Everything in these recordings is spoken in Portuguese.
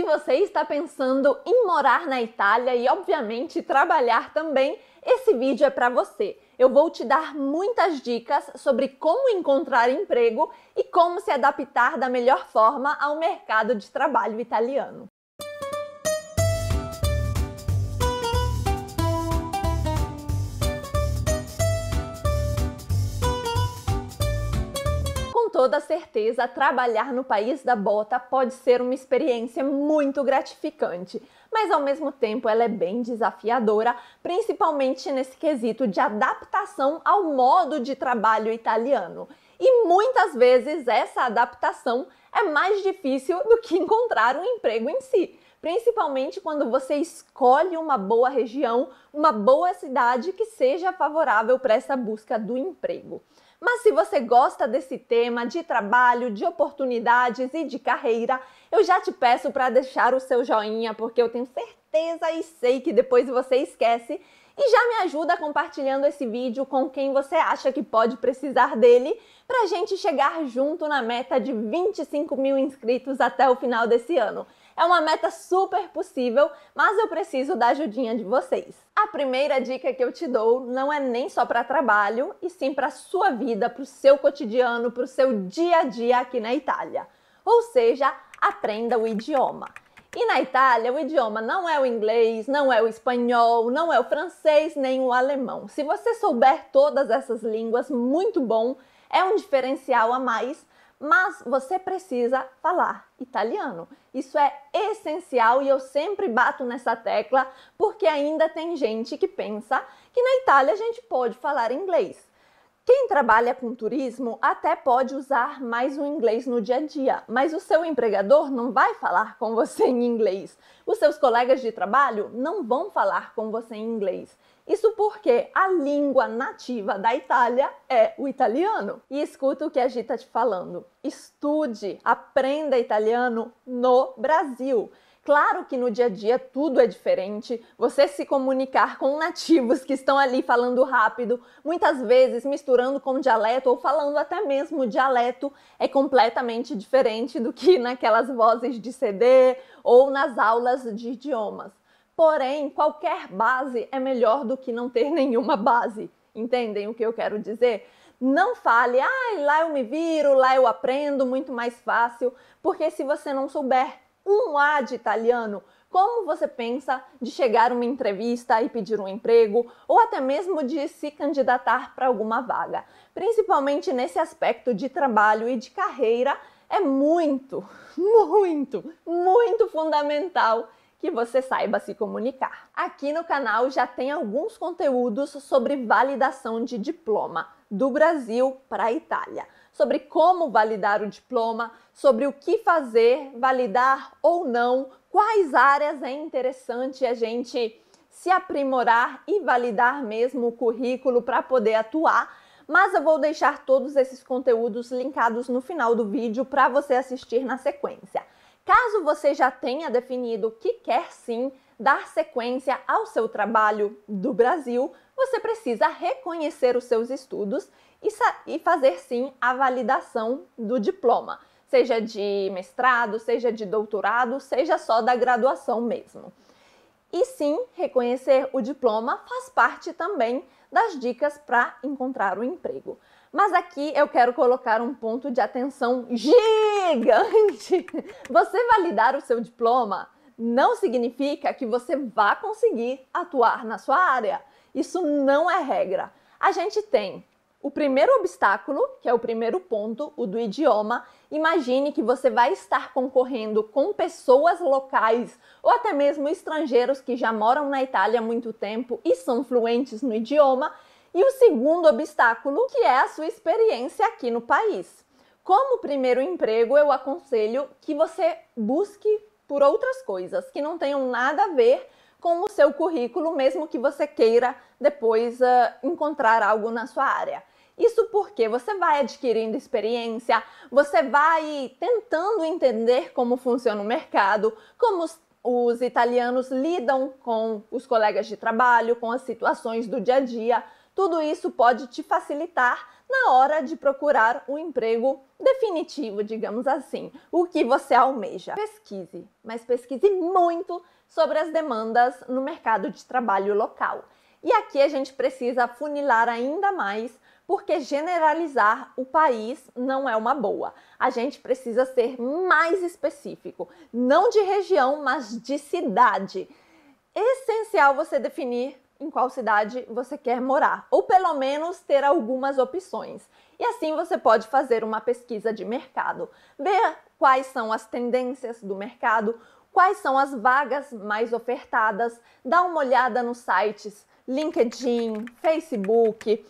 se você está pensando em morar na Itália e, obviamente, trabalhar também, esse vídeo é para você. Eu vou te dar muitas dicas sobre como encontrar emprego e como se adaptar da melhor forma ao mercado de trabalho italiano. toda certeza, trabalhar no país da bota pode ser uma experiência muito gratificante, mas ao mesmo tempo ela é bem desafiadora, principalmente nesse quesito de adaptação ao modo de trabalho italiano. E muitas vezes essa adaptação é mais difícil do que encontrar um emprego em si principalmente quando você escolhe uma boa região, uma boa cidade que seja favorável para essa busca do emprego. Mas se você gosta desse tema de trabalho, de oportunidades e de carreira, eu já te peço para deixar o seu joinha, porque eu tenho certeza e sei que depois você esquece. E já me ajuda compartilhando esse vídeo com quem você acha que pode precisar dele, para a gente chegar junto na meta de 25 mil inscritos até o final desse ano. É uma meta super possível, mas eu preciso da ajudinha de vocês. A primeira dica que eu te dou não é nem só para trabalho, e sim para sua vida, para o seu cotidiano, para o seu dia a dia aqui na Itália. Ou seja, aprenda o idioma. E na Itália, o idioma não é o inglês, não é o espanhol, não é o francês nem o alemão. Se você souber todas essas línguas, muito bom, é um diferencial a mais mas você precisa falar italiano. Isso é essencial e eu sempre bato nessa tecla porque ainda tem gente que pensa que na Itália a gente pode falar inglês. Quem trabalha com turismo até pode usar mais o inglês no dia a dia, mas o seu empregador não vai falar com você em inglês. Os seus colegas de trabalho não vão falar com você em inglês. Isso porque a língua nativa da Itália é o italiano. E escuta o que a Gita te falando. Estude, aprenda italiano no Brasil. Claro que no dia a dia tudo é diferente. Você se comunicar com nativos que estão ali falando rápido, muitas vezes misturando com dialeto ou falando até mesmo dialeto, é completamente diferente do que naquelas vozes de CD ou nas aulas de idiomas. Porém, qualquer base é melhor do que não ter nenhuma base. Entendem o que eu quero dizer? Não fale, ah, lá eu me viro, lá eu aprendo, muito mais fácil, porque se você não souber um A de italiano. Como você pensa de chegar uma entrevista e pedir um emprego, ou até mesmo de se candidatar para alguma vaga? Principalmente nesse aspecto de trabalho e de carreira, é muito, muito, muito fundamental que você saiba se comunicar. Aqui no canal já tem alguns conteúdos sobre validação de diploma do Brasil para a Itália, sobre como validar o diploma, sobre o que fazer, validar ou não, quais áreas é interessante a gente se aprimorar e validar mesmo o currículo para poder atuar. Mas eu vou deixar todos esses conteúdos linkados no final do vídeo para você assistir na sequência. Caso você já tenha definido que quer sim dar sequência ao seu trabalho do Brasil, você precisa reconhecer os seus estudos e, e fazer sim a validação do diploma seja de mestrado, seja de doutorado, seja só da graduação mesmo. E sim, reconhecer o diploma faz parte também das dicas para encontrar o um emprego. Mas aqui eu quero colocar um ponto de atenção gigante. Você validar o seu diploma não significa que você vá conseguir atuar na sua área. Isso não é regra. A gente tem o primeiro obstáculo, que é o primeiro ponto, o do idioma, imagine que você vai estar concorrendo com pessoas locais ou até mesmo estrangeiros que já moram na Itália há muito tempo e são fluentes no idioma. E o segundo obstáculo, que é a sua experiência aqui no país. Como primeiro emprego, eu aconselho que você busque por outras coisas que não tenham nada a ver com o seu currículo, mesmo que você queira depois uh, encontrar algo na sua área. Isso porque você vai adquirindo experiência, você vai tentando entender como funciona o mercado, como os, os italianos lidam com os colegas de trabalho, com as situações do dia a dia. Tudo isso pode te facilitar na hora de procurar um emprego definitivo, digamos assim, o que você almeja. Pesquise, mas pesquise muito sobre as demandas no mercado de trabalho local. E aqui a gente precisa funilar ainda mais porque generalizar o país não é uma boa. A gente precisa ser mais específico, não de região, mas de cidade. Essencial você definir em qual cidade você quer morar, ou pelo menos ter algumas opções. E assim você pode fazer uma pesquisa de mercado, ver quais são as tendências do mercado, quais são as vagas mais ofertadas, dar uma olhada nos sites LinkedIn, Facebook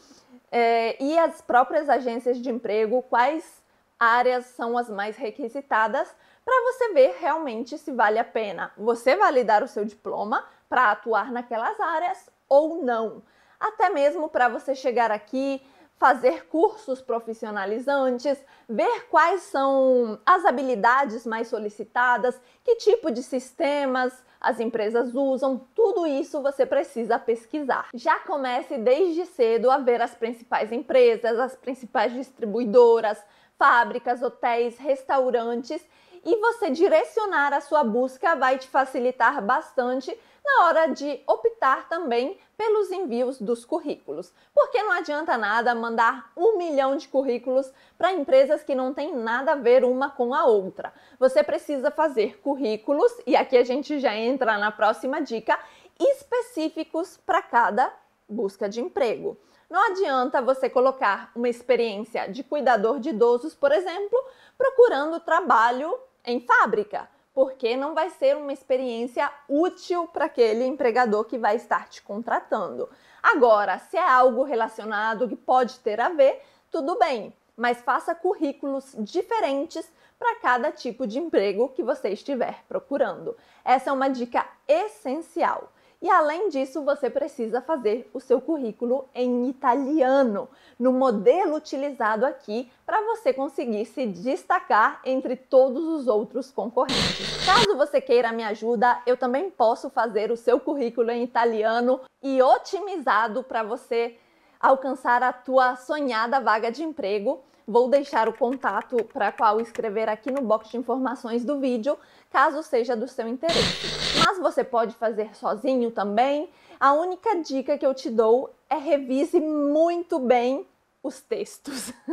é, e as próprias agências de emprego, quais áreas são as mais requisitadas, para você ver realmente se vale a pena você validar o seu diploma para atuar naquelas áreas ou não. Até mesmo para você chegar aqui, fazer cursos profissionalizantes, ver quais são as habilidades mais solicitadas, que tipo de sistemas, as empresas usam, tudo isso você precisa pesquisar. Já comece desde cedo a ver as principais empresas, as principais distribuidoras, fábricas, hotéis, restaurantes e você direcionar a sua busca vai te facilitar bastante na hora de optar também pelos envios dos currículos. Porque não adianta nada mandar um milhão de currículos para empresas que não têm nada a ver uma com a outra. Você precisa fazer currículos, e aqui a gente já entra na próxima dica, específicos para cada busca de emprego. Não adianta você colocar uma experiência de cuidador de idosos, por exemplo, procurando trabalho em fábrica porque não vai ser uma experiência útil para aquele empregador que vai estar te contratando. Agora, se é algo relacionado que pode ter a ver, tudo bem, mas faça currículos diferentes para cada tipo de emprego que você estiver procurando. Essa é uma dica essencial. E além disso, você precisa fazer o seu currículo em italiano, no modelo utilizado aqui, para você conseguir se destacar entre todos os outros concorrentes. Caso você queira minha ajuda, eu também posso fazer o seu currículo em italiano e otimizado para você alcançar a tua sonhada vaga de emprego Vou deixar o contato para qual escrever aqui no box de informações do vídeo, caso seja do seu interesse. Mas você pode fazer sozinho também. A única dica que eu te dou é revise muito bem os textos.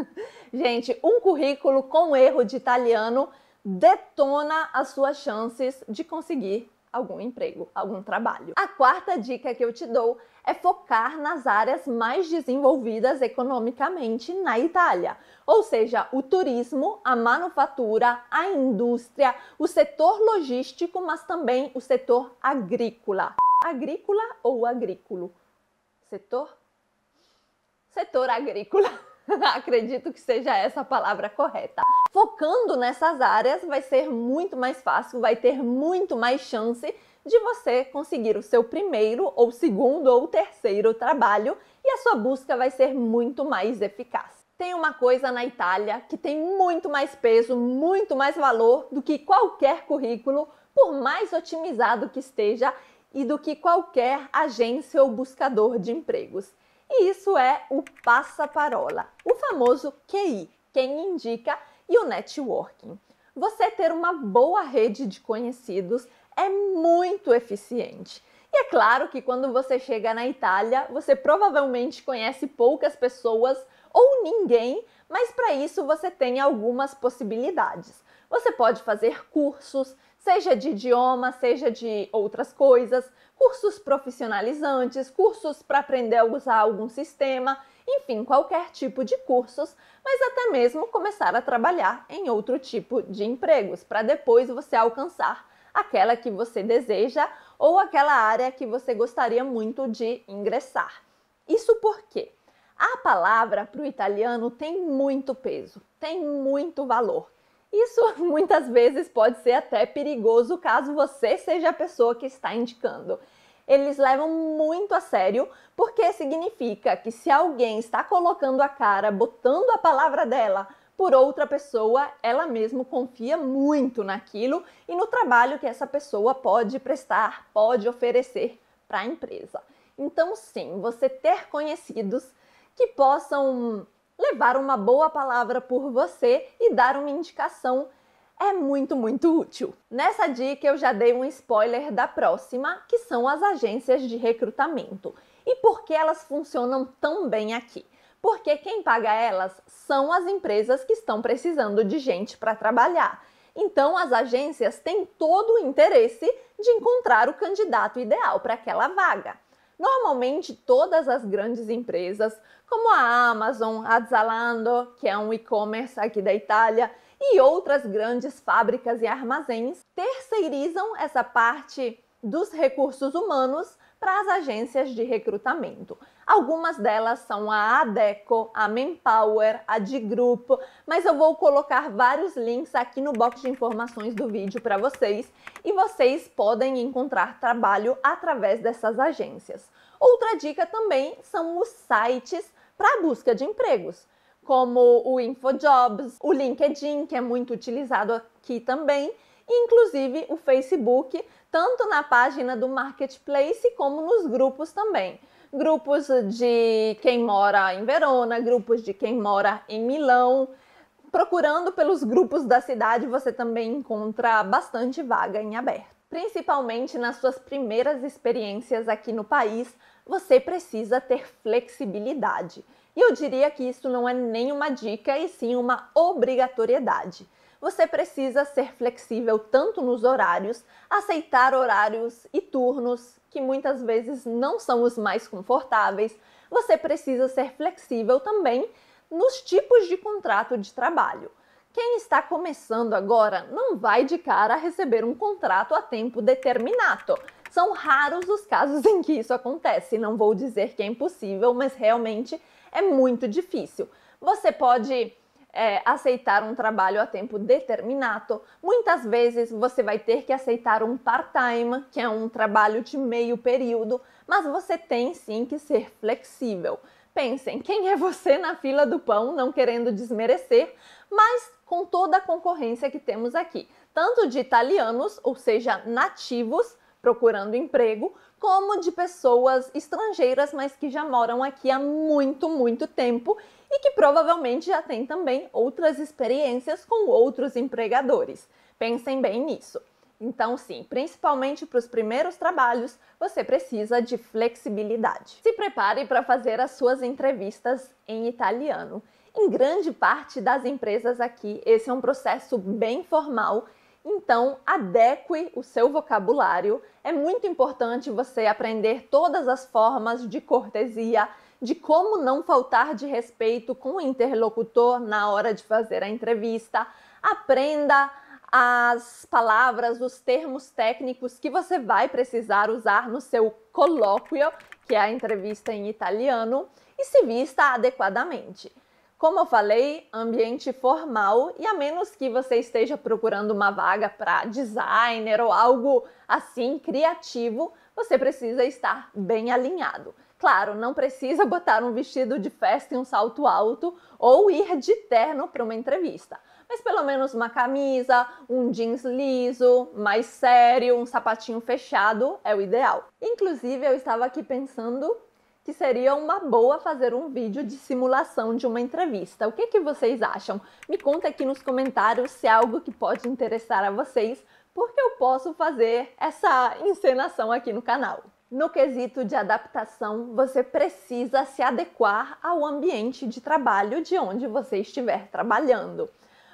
Gente, um currículo com erro de italiano detona as suas chances de conseguir algum emprego, algum trabalho. A quarta dica que eu te dou é focar nas áreas mais desenvolvidas economicamente na Itália, ou seja, o turismo, a manufatura, a indústria, o setor logístico, mas também o setor agrícola. Agrícola ou agrícolo? Setor? Setor agrícola. Acredito que seja essa a palavra correta. Focando nessas áreas vai ser muito mais fácil, vai ter muito mais chance de você conseguir o seu primeiro ou segundo ou terceiro trabalho e a sua busca vai ser muito mais eficaz. Tem uma coisa na Itália que tem muito mais peso, muito mais valor do que qualquer currículo, por mais otimizado que esteja, e do que qualquer agência ou buscador de empregos e isso é o passaparola, o famoso QI, quem indica, e o networking. Você ter uma boa rede de conhecidos é muito eficiente. E é claro que quando você chega na Itália, você provavelmente conhece poucas pessoas ou ninguém, mas para isso você tem algumas possibilidades. Você pode fazer cursos, seja de idioma, seja de outras coisas, cursos profissionalizantes, cursos para aprender a usar algum sistema, enfim, qualquer tipo de cursos, mas até mesmo começar a trabalhar em outro tipo de empregos, para depois você alcançar aquela que você deseja ou aquela área que você gostaria muito de ingressar. Isso porque a palavra para o italiano tem muito peso, tem muito valor. Isso muitas vezes pode ser até perigoso caso você seja a pessoa que está indicando. Eles levam muito a sério, porque significa que se alguém está colocando a cara, botando a palavra dela por outra pessoa, ela mesmo confia muito naquilo e no trabalho que essa pessoa pode prestar, pode oferecer para a empresa. Então, sim, você ter conhecidos que possam levar uma boa palavra por você e dar uma indicação é muito, muito útil. Nessa dica eu já dei um spoiler da próxima, que são as agências de recrutamento. E por que elas funcionam tão bem aqui? Porque quem paga elas são as empresas que estão precisando de gente para trabalhar. Então as agências têm todo o interesse de encontrar o candidato ideal para aquela vaga. Normalmente, todas as grandes empresas, como a Amazon, a Zalando, que é um e-commerce aqui da Itália, e outras grandes fábricas e armazéns, terceirizam essa parte dos recursos humanos para as agências de recrutamento. Algumas delas são a Adeco, a Manpower, a de Grupo, mas eu vou colocar vários links aqui no box de informações do vídeo para vocês e vocês podem encontrar trabalho através dessas agências. Outra dica também são os sites para busca de empregos como o InfoJobs, o LinkedIn, que é muito utilizado aqui também, e inclusive o Facebook, tanto na página do Marketplace como nos grupos também grupos de quem mora em Verona, grupos de quem mora em Milão. Procurando pelos grupos da cidade, você também encontra bastante vaga em aberto. Principalmente nas suas primeiras experiências aqui no país, você precisa ter flexibilidade. E eu diria que isso não é nem uma dica, e sim uma obrigatoriedade. Você precisa ser flexível tanto nos horários, aceitar horários e turnos que muitas vezes não são os mais confortáveis, você precisa ser flexível também nos tipos de contrato de trabalho. Quem está começando agora não vai de cara receber um contrato a tempo determinado. São raros os casos em que isso acontece, não vou dizer que é impossível, mas realmente é muito difícil. Você pode é, aceitar um trabalho a tempo determinado, muitas vezes você vai ter que aceitar um part-time, que é um trabalho de meio período, mas você tem sim que ser flexível. Pensem, quem é você na fila do pão, não querendo desmerecer, mas com toda a concorrência que temos aqui, tanto de italianos, ou seja, nativos procurando emprego, como de pessoas estrangeiras, mas que já moram aqui há muito, muito tempo e que provavelmente já tem também outras experiências com outros empregadores. Pensem bem nisso. Então, sim, principalmente para os primeiros trabalhos, você precisa de flexibilidade. Se prepare para fazer as suas entrevistas em italiano. Em grande parte das empresas aqui, esse é um processo bem formal, então adeque o seu vocabulário. É muito importante você aprender todas as formas de cortesia, de como não faltar de respeito com o interlocutor na hora de fazer a entrevista. Aprenda as palavras, os termos técnicos que você vai precisar usar no seu colóquio, que é a entrevista em italiano, e se vista adequadamente. Como eu falei, ambiente formal e a menos que você esteja procurando uma vaga para designer ou algo assim criativo, você precisa estar bem alinhado. Claro, não precisa botar um vestido de festa e um salto alto ou ir de terno para uma entrevista. Mas pelo menos uma camisa, um jeans liso, mais sério, um sapatinho fechado é o ideal. Inclusive, eu estava aqui pensando que seria uma boa fazer um vídeo de simulação de uma entrevista. O que, que vocês acham? Me conta aqui nos comentários se é algo que pode interessar a vocês, porque eu posso fazer essa encenação aqui no canal. No quesito de adaptação, você precisa se adequar ao ambiente de trabalho de onde você estiver trabalhando.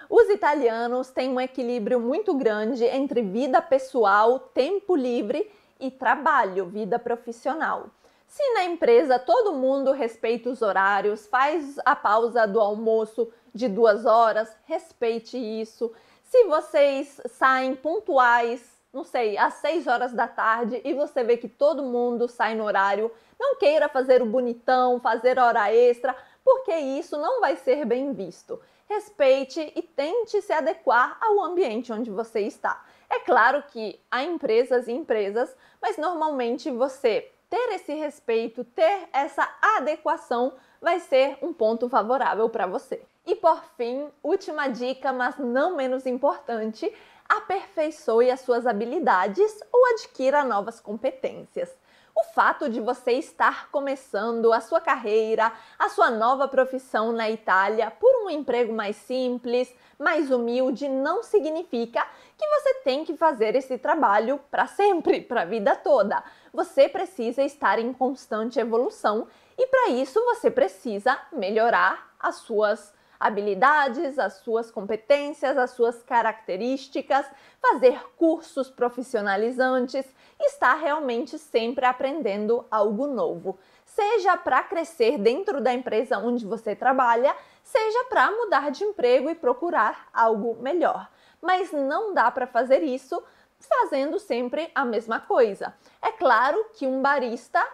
Os italianos têm um equilíbrio muito grande entre vida pessoal, tempo livre e trabalho, vida profissional. Se na empresa todo mundo respeita os horários, faz a pausa do almoço de duas horas, respeite isso. Se vocês saem pontuais não sei, às 6 horas da tarde e você vê que todo mundo sai no horário, não queira fazer o bonitão, fazer hora extra, porque isso não vai ser bem visto. Respeite e tente se adequar ao ambiente onde você está. É claro que há empresas e empresas, mas normalmente você ter esse respeito, ter essa adequação vai ser um ponto favorável para você. E por fim, última dica, mas não menos importante, aperfeiçoe as suas habilidades ou adquira novas competências. O fato de você estar começando a sua carreira, a sua nova profissão na Itália por um emprego mais simples, mais humilde, não significa que você tem que fazer esse trabalho para sempre, para a vida toda. Você precisa estar em constante evolução e para isso você precisa melhorar as suas habilidades, as suas competências, as suas características, fazer cursos profissionalizantes, estar realmente sempre aprendendo algo novo. Seja para crescer dentro da empresa onde você trabalha, seja para mudar de emprego e procurar algo melhor. Mas não dá para fazer isso fazendo sempre a mesma coisa. É claro que um barista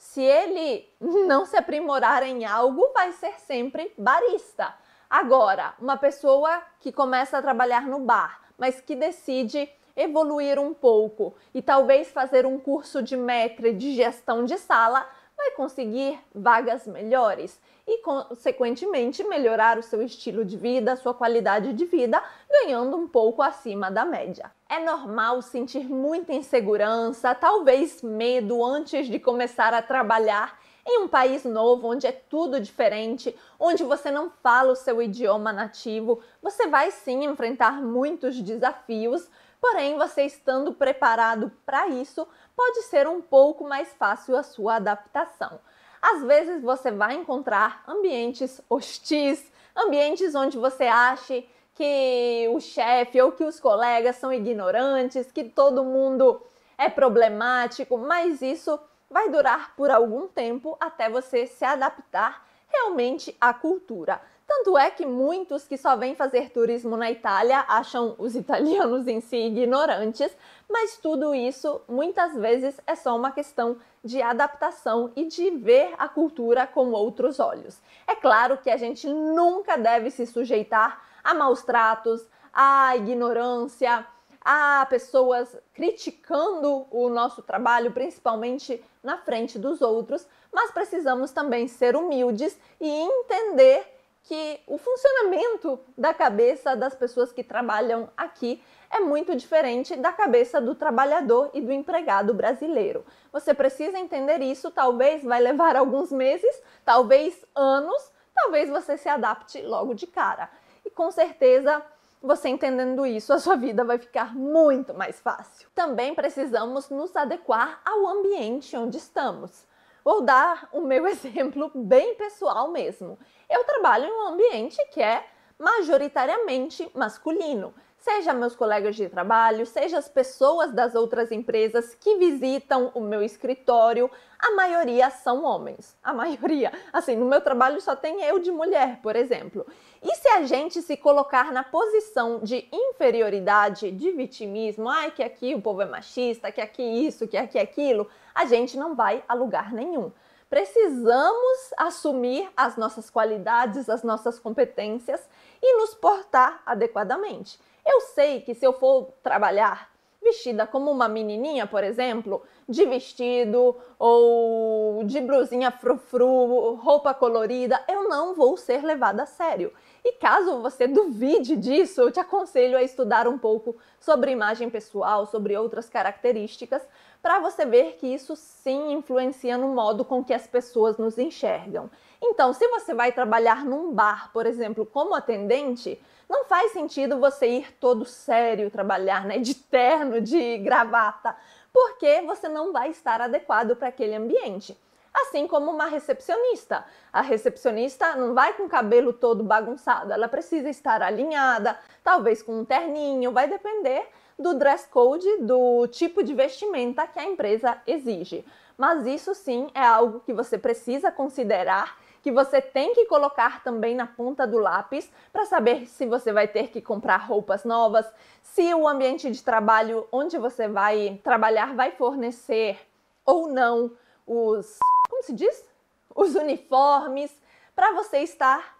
se ele não se aprimorar em algo, vai ser sempre barista. Agora, uma pessoa que começa a trabalhar no bar, mas que decide evoluir um pouco e talvez fazer um curso de maître de gestão de sala, vai conseguir vagas melhores e, consequentemente, melhorar o seu estilo de vida, sua qualidade de vida, ganhando um pouco acima da média. É normal sentir muita insegurança, talvez medo antes de começar a trabalhar em um país novo onde é tudo diferente, onde você não fala o seu idioma nativo, você vai sim enfrentar muitos desafios, Porém, você estando preparado para isso, pode ser um pouco mais fácil a sua adaptação. Às vezes você vai encontrar ambientes hostis, ambientes onde você ache que o chefe ou que os colegas são ignorantes, que todo mundo é problemático, mas isso vai durar por algum tempo até você se adaptar realmente à cultura. Tanto é que muitos que só vêm fazer turismo na Itália acham os italianos em si ignorantes, mas tudo isso muitas vezes é só uma questão de adaptação e de ver a cultura com outros olhos. É claro que a gente nunca deve se sujeitar a maus tratos, a ignorância, a pessoas criticando o nosso trabalho, principalmente na frente dos outros, mas precisamos também ser humildes e entender que o funcionamento da cabeça das pessoas que trabalham aqui é muito diferente da cabeça do trabalhador e do empregado brasileiro. Você precisa entender isso, talvez vai levar alguns meses, talvez anos, talvez você se adapte logo de cara. E com certeza você entendendo isso, a sua vida vai ficar muito mais fácil. Também precisamos nos adequar ao ambiente onde estamos. Vou dar o meu exemplo bem pessoal mesmo. Eu trabalho em um ambiente que é majoritariamente masculino seja meus colegas de trabalho, seja as pessoas das outras empresas que visitam o meu escritório, a maioria são homens. A maioria. Assim, no meu trabalho só tem eu de mulher, por exemplo. E se a gente se colocar na posição de inferioridade, de vitimismo, ai que aqui o povo é machista, que aqui isso, que aqui aquilo, a gente não vai a lugar nenhum precisamos assumir as nossas qualidades, as nossas competências e nos portar adequadamente. Eu sei que se eu for trabalhar vestida como uma menininha, por exemplo, de vestido ou de blusinha frufru, roupa colorida, eu não vou ser levada a sério. E caso você duvide disso, eu te aconselho a estudar um pouco sobre imagem pessoal, sobre outras características, para você ver que isso sim influencia no modo com que as pessoas nos enxergam. Então, se você vai trabalhar num bar, por exemplo, como atendente, não faz sentido você ir todo sério trabalhar, né, de terno, de gravata, porque você não vai estar adequado para aquele ambiente. Assim como uma recepcionista. A recepcionista não vai com o cabelo todo bagunçado, ela precisa estar alinhada, talvez com um terninho, vai depender do dress code, do tipo de vestimenta que a empresa exige. Mas isso sim é algo que você precisa considerar que você tem que colocar também na ponta do lápis para saber se você vai ter que comprar roupas novas, se o ambiente de trabalho onde você vai trabalhar vai fornecer ou não os. Como se diz? Os uniformes, para você estar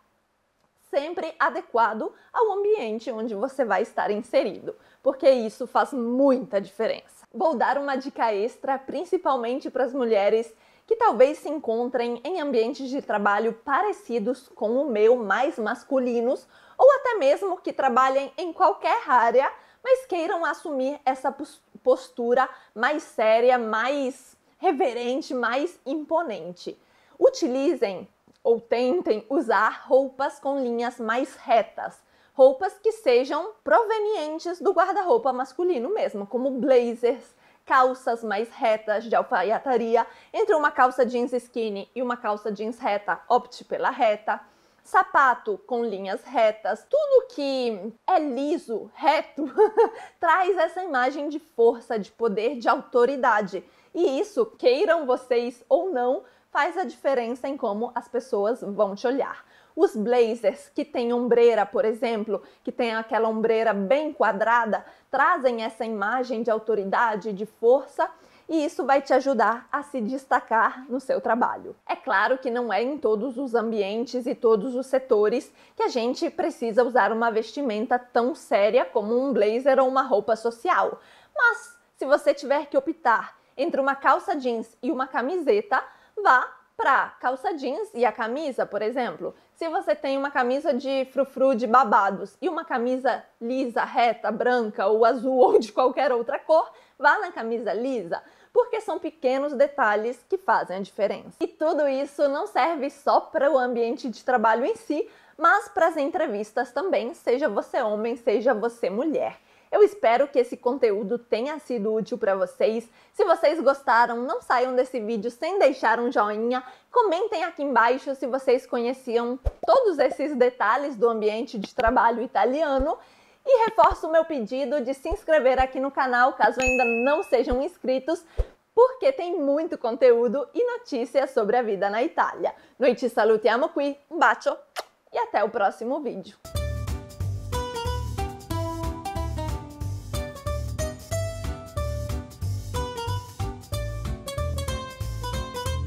sempre adequado ao ambiente onde você vai estar inserido, porque isso faz muita diferença. Vou dar uma dica extra, principalmente para as mulheres que talvez se encontrem em ambientes de trabalho parecidos com o meu, mais masculinos, ou até mesmo que trabalhem em qualquer área, mas queiram assumir essa postura mais séria, mais reverente, mais imponente. Utilizem ou tentem usar roupas com linhas mais retas, roupas que sejam provenientes do guarda-roupa masculino mesmo, como blazers, calças mais retas de alfaiataria, entre uma calça jeans skinny e uma calça jeans reta, opte pela reta. Sapato com linhas retas, tudo que é liso, reto, traz essa imagem de força, de poder, de autoridade. E isso, queiram vocês ou não, faz a diferença em como as pessoas vão te olhar. Os blazers que têm ombreira, por exemplo, que tem aquela ombreira bem quadrada, trazem essa imagem de autoridade, de força e isso vai te ajudar a se destacar no seu trabalho. É claro que não é em todos os ambientes e todos os setores que a gente precisa usar uma vestimenta tão séria como um blazer ou uma roupa social, mas se você tiver que optar entre uma calça jeans e uma camiseta, vá para calça jeans e a camisa, por exemplo. Se você tem uma camisa de frufru de babados e uma camisa lisa, reta, branca ou azul ou de qualquer outra cor, vá na camisa lisa, porque são pequenos detalhes que fazem a diferença. E tudo isso não serve só para o ambiente de trabalho em si, mas para as entrevistas também, seja você homem, seja você mulher. Eu espero que esse conteúdo tenha sido útil para vocês. Se vocês gostaram, não saiam desse vídeo sem deixar um joinha. Comentem aqui embaixo se vocês conheciam todos esses detalhes do ambiente de trabalho italiano. E reforço o meu pedido de se inscrever aqui no canal caso ainda não sejam inscritos, porque tem muito conteúdo e notícias sobre a vida na Itália. Noite salutiamo qui, um bacio e até o próximo vídeo.